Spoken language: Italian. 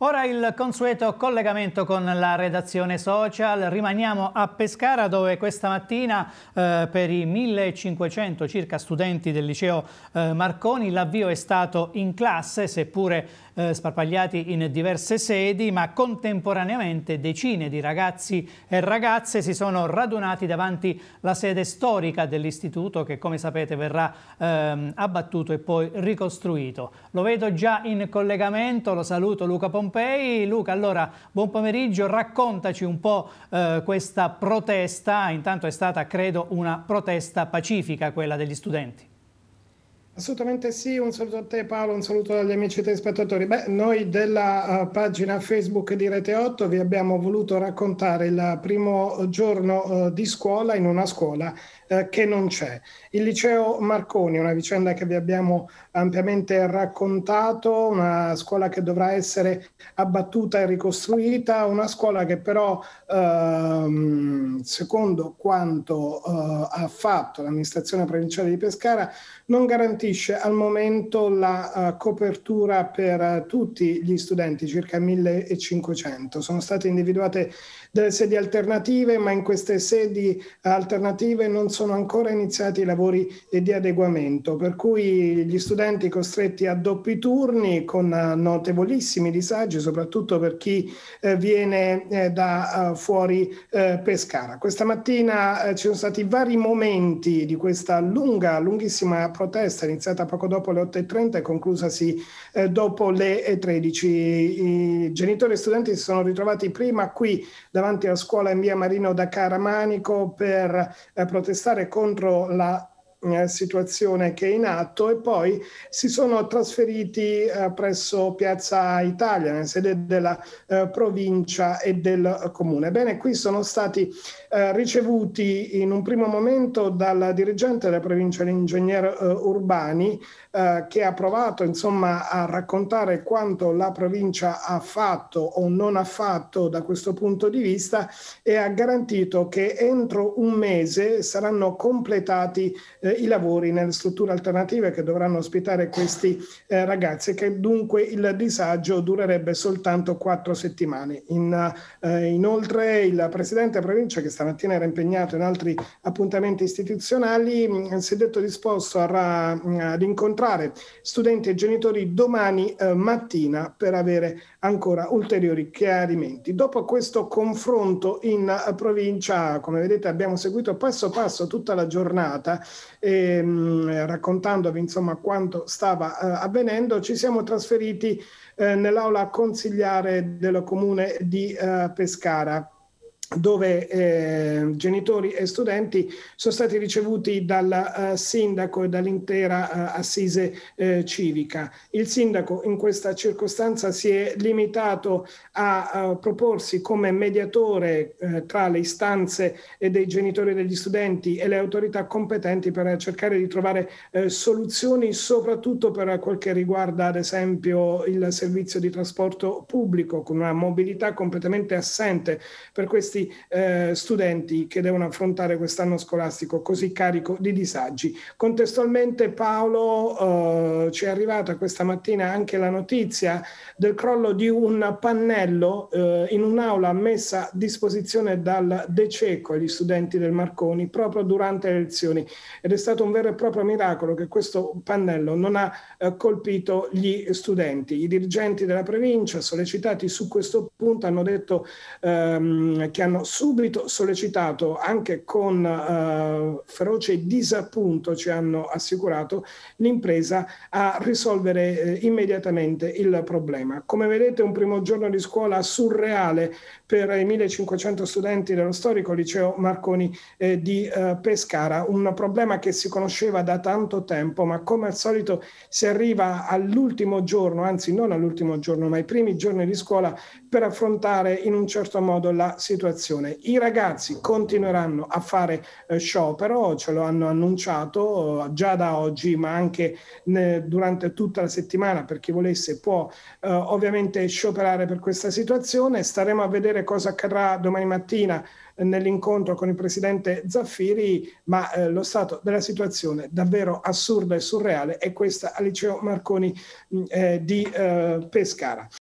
Ora il consueto collegamento con la redazione social, rimaniamo a Pescara dove questa mattina eh, per i 1500 circa studenti del liceo eh, Marconi l'avvio è stato in classe seppure eh, sparpagliati in diverse sedi ma contemporaneamente decine di ragazzi e ragazze si sono radunati davanti la sede storica dell'istituto che come sapete verrà ehm, abbattuto e poi ricostruito. Lo vedo già in collegamento, lo saluto Luca Pompeo Pompei. Luca, allora, buon pomeriggio, raccontaci un po' eh, questa protesta, intanto è stata credo una protesta pacifica quella degli studenti. Assolutamente sì, un saluto a te Paolo, un saluto agli amici telespettatori. Beh, noi della uh, pagina Facebook di Rete 8 vi abbiamo voluto raccontare il primo giorno uh, di scuola in una scuola uh, che non c'è. Il liceo Marconi, una vicenda che vi abbiamo ampiamente raccontato, una scuola che dovrà essere abbattuta e ricostruita, una scuola che però ehm, secondo quanto ha fatto l'amministrazione provinciale di Pescara non garantisce garantisce al momento la uh, copertura per uh, tutti gli studenti, circa 1500. Sono state individuate delle sedi alternative, ma in queste sedi eh, alternative non sono ancora iniziati i lavori di adeguamento, per cui gli studenti costretti a doppi turni con notevolissimi disagi, soprattutto per chi eh, viene eh, da uh, fuori eh, Pescara. Questa mattina ci sono stati vari momenti di questa lunga, lunghissima protesta iniziata poco dopo le 8.30 e conclusasi eh, dopo le 13. I genitori e studenti si sono ritrovati prima qui davanti alla scuola in via Marino da Caramanico per eh, protestare contro la eh, situazione che è in atto e poi si sono trasferiti eh, presso Piazza Italia, nella sede della eh, provincia e del comune. Bene, qui sono stati eh, ricevuti in un primo momento dal dirigente della provincia, l'ingegner eh, Urbani, che ha provato insomma, a raccontare quanto la provincia ha fatto o non ha fatto da questo punto di vista e ha garantito che entro un mese saranno completati eh, i lavori nelle strutture alternative che dovranno ospitare questi eh, ragazzi, che dunque il disagio durerebbe soltanto quattro settimane. In, eh, inoltre il Presidente Provincia, che stamattina era impegnato in altri appuntamenti istituzionali, mh, mm, si è detto disposto a, ra- mm, ad incontrare studenti e genitori domani eh, mattina per avere ancora ulteriori chiarimenti. Dopo questo confronto in eh, provincia, come vedete abbiamo seguito passo passo tutta la giornata, ehm, raccontandovi insomma quanto stava eh, avvenendo, ci siamo trasferiti eh, nell'aula consigliare del comune di eh, Pescara dove eh, genitori e studenti sono stati ricevuti dal uh, sindaco e dall'intera uh, assise uh, civica. Il sindaco in questa circostanza si è limitato a proporsi come mediatore tra le istanze dei genitori e degli studenti e le autorità competenti per cercare di trovare soluzioni soprattutto per quel che riguarda ad esempio il servizio di trasporto pubblico con una mobilità completamente assente per questi questi eh, studenti che devono affrontare quest'anno scolastico così carico di disagi. Contestualmente Paolo eh, ci è arrivata questa mattina anche la notizia del crollo di un pannello eh, in un'aula messa a disposizione dal Dececo agli studenti del Marconi proprio durante le lezioni ed è stato un vero e proprio miracolo che questo pannello non ha eh, colpito gli studenti. I dirigenti della provincia sollecitati su questo punto hanno detto ehm, che hanno subito sollecitato, anche con eh, feroce disappunto ci hanno assicurato, l'impresa a risolvere eh, immediatamente il problema. Come vedete un primo giorno di scuola surreale per i 1500 studenti dello storico liceo Marconi eh, di eh, Pescara, un problema che si conosceva da tanto tempo, ma come al solito si arriva all'ultimo giorno, anzi non all'ultimo giorno, ma ai primi giorni di scuola per affrontare in un certo modo la situazione manifestazione. I ragazzi continueranno a fare eh, sciopero, ce lo hanno annunciato eh, già da oggi, ma anche ne, durante tutta la settimana per chi volesse può eh, ovviamente scioperare per questa situazione. Staremo a vedere cosa accadrà domani mattina eh, nell'incontro con il presidente Zaffiri, ma eh, lo stato della situazione davvero assurda e surreale è questa al liceo Marconi mm, eh, di eh, Pescara.